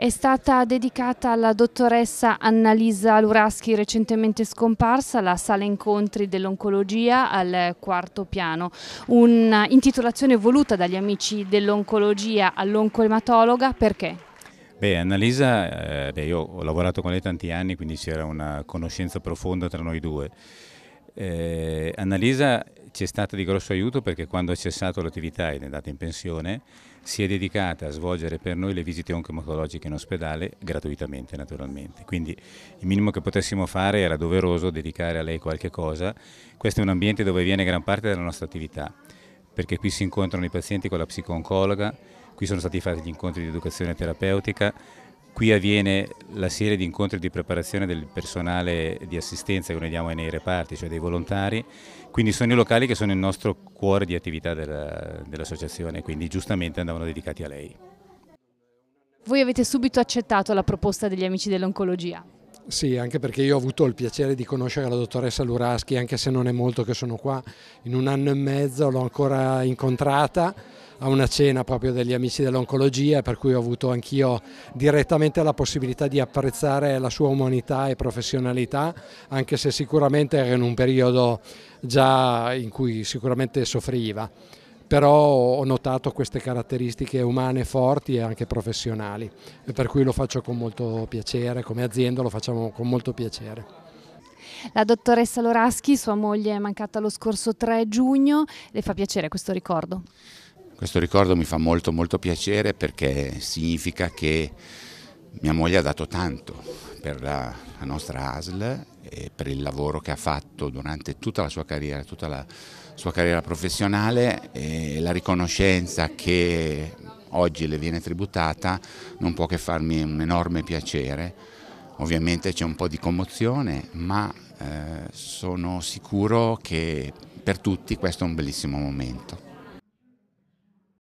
È stata dedicata alla dottoressa Annalisa Luraschi, recentemente scomparsa, la sala incontri dell'oncologia al quarto piano. Un'intitolazione eh, voluta dagli amici dell'oncologia all'oncoematologa perché? Beh, Annalisa, eh, beh, io ho lavorato con lei tanti anni, quindi c'era una conoscenza profonda tra noi due. Eh, Annalisa ci è stata di grosso aiuto perché quando è cessato l'attività ed è andata in pensione si è dedicata a svolgere per noi le visite oncomatologiche in ospedale gratuitamente naturalmente. Quindi il minimo che potessimo fare era doveroso dedicare a lei qualche cosa. Questo è un ambiente dove viene gran parte della nostra attività perché qui si incontrano i pazienti con la psico-oncologa, qui sono stati fatti gli incontri di educazione terapeutica, Qui avviene la serie di incontri di preparazione del personale di assistenza che noi diamo nei reparti, cioè dei volontari, quindi sono i locali che sono il nostro cuore di attività dell'associazione, quindi giustamente andavano dedicati a lei. Voi avete subito accettato la proposta degli amici dell'oncologia? Sì, anche perché io ho avuto il piacere di conoscere la dottoressa Luraschi, anche se non è molto che sono qua, in un anno e mezzo l'ho ancora incontrata a una cena proprio degli amici dell'oncologia per cui ho avuto anch'io direttamente la possibilità di apprezzare la sua umanità e professionalità anche se sicuramente era in un periodo già in cui sicuramente soffriva però ho notato queste caratteristiche umane forti e anche professionali, per cui lo faccio con molto piacere, come azienda lo facciamo con molto piacere. La dottoressa Loraschi, sua moglie, è mancata lo scorso 3 giugno, le fa piacere questo ricordo? Questo ricordo mi fa molto molto piacere perché significa che mia moglie ha dato tanto per la, la nostra ASL e per il lavoro che ha fatto durante tutta la sua carriera, tutta la sua carriera professionale e la riconoscenza che oggi le viene tributata non può che farmi un enorme piacere. Ovviamente c'è un po' di commozione, ma eh, sono sicuro che per tutti questo è un bellissimo momento.